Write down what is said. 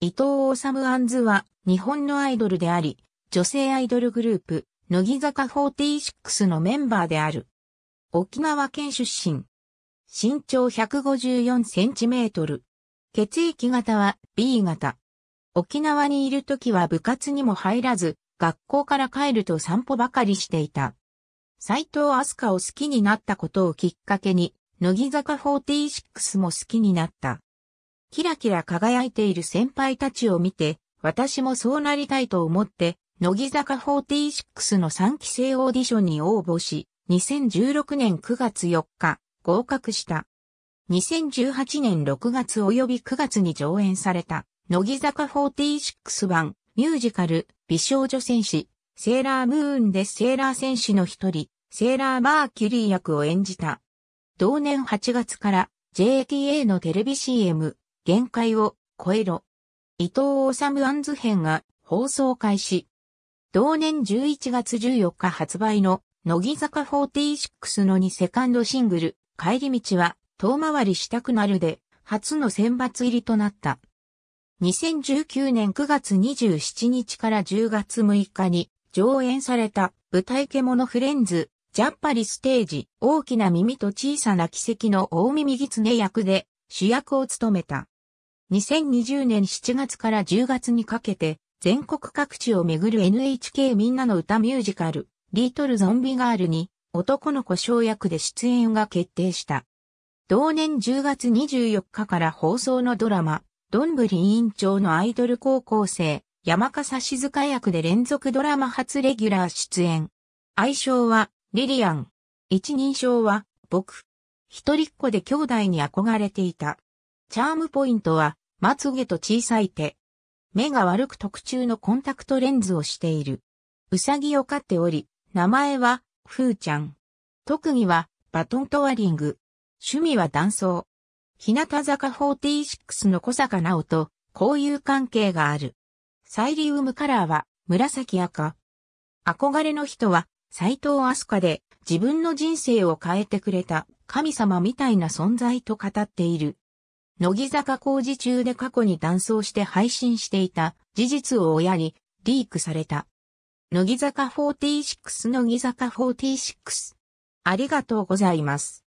伊藤治アンズは日本のアイドルであり、女性アイドルグループ、乃木坂46のメンバーである。沖縄県出身。身長154センチメートル。血液型は B 型。沖縄にいる時は部活にも入らず、学校から帰ると散歩ばかりしていた。斎藤飛鳥を好きになったことをきっかけに、乃木坂46も好きになった。キラキラ輝いている先輩たちを見て、私もそうなりたいと思って、乃木坂46の3期生オーディションに応募し、2016年9月4日、合格した。2018年6月及び9月に上演された、乃木坂46版、ミュージカル、美少女戦士、セーラームーンでセーラー戦士の一人、セーラーマーキュリー役を演じた。同年8月から JTA のテレビ CM、限界を超えろ。伊藤治アンズ編が放送開始。同年11月14日発売の乃木坂46の2セカンドシングル、帰り道は遠回りしたくなるで、初の選抜入りとなった。2019年9月27日から10月6日に上演された舞台獣フレンズ、ジャッパリステージ、大きな耳と小さな奇跡の大耳狐役で主役を務めた。2020年7月から10月にかけて、全国各地を巡る NHK みんなの歌ミュージカル、リートルゾンビガールに、男の子小役で出演が決定した。同年10月24日から放送のドラマ、どんぶり委員長のアイドル高校生、山笠静香役で連続ドラマ初レギュラー出演。愛称は、リリアン。一人称は、僕。一人っ子で兄弟に憧れていた。チャームポイントは、まつげと小さい手。目が悪く特注のコンタクトレンズをしている。うさぎを飼っており、名前は、ふーちゃん。特技は、バトントワリング。趣味は断層。日向坂46の小坂直と、交友関係がある。サイリウムカラーは、紫赤。憧れの人は、斎藤飛鳥で、自分の人生を変えてくれた、神様みたいな存在と語っている。乃木坂工事中で過去に断層して配信していた事実を親にリークされた。乃木坂46乃木坂46ありがとうございます。